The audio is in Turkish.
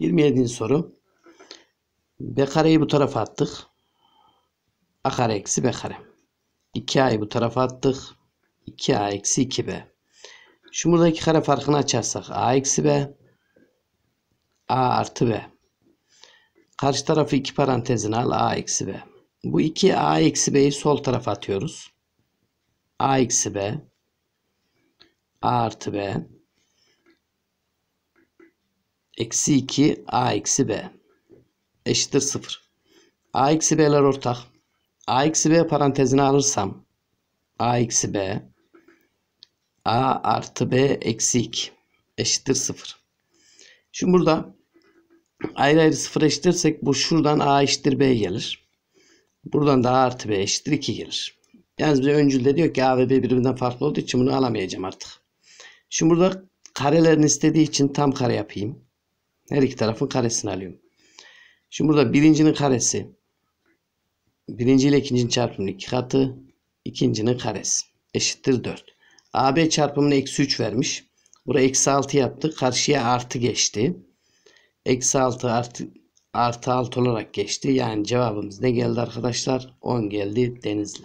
27. soru. B kareyi bu tarafa attık. A kare eksi B kare. 2A'yı bu tarafa attık. 2A eksi 2B. Şu buradaki kare farkını açarsak A eksi B. A artı B. Karşı tarafı iki parantezin al. A eksi B. Bu 2 A eksi B'yi sol tarafa atıyoruz. A eksi B. A artı B. Eksi 2 a eksi b eşittir 0. a eksi b'ler ortak. a eksi b parantezine alırsam a eksi b a artı b eksi 2 eşittir 0. Şimdi burada ayrı ayrı 0 eşitirsek bu şuradan a eşittir b gelir. Buradan da a artı b eşittir 2 gelir. Yalnız bize de diyor ki a ve b birbirinden farklı olduğu için bunu alamayacağım artık. Şimdi burada karelerin istediği için tam kare yapayım. Her iki tarafın karesini alıyorum. Şimdi burada birincinin karesi. Birinci ile ikincinin çarpımının iki katı. ikincinin karesi. Eşittir 4. AB çarpımını eksi 3 vermiş. Buraya eksi 6 yaptı. Karşıya artı geçti. Eksi 6 artı, artı 6 olarak geçti. Yani cevabımız ne geldi arkadaşlar? 10 geldi Denizli.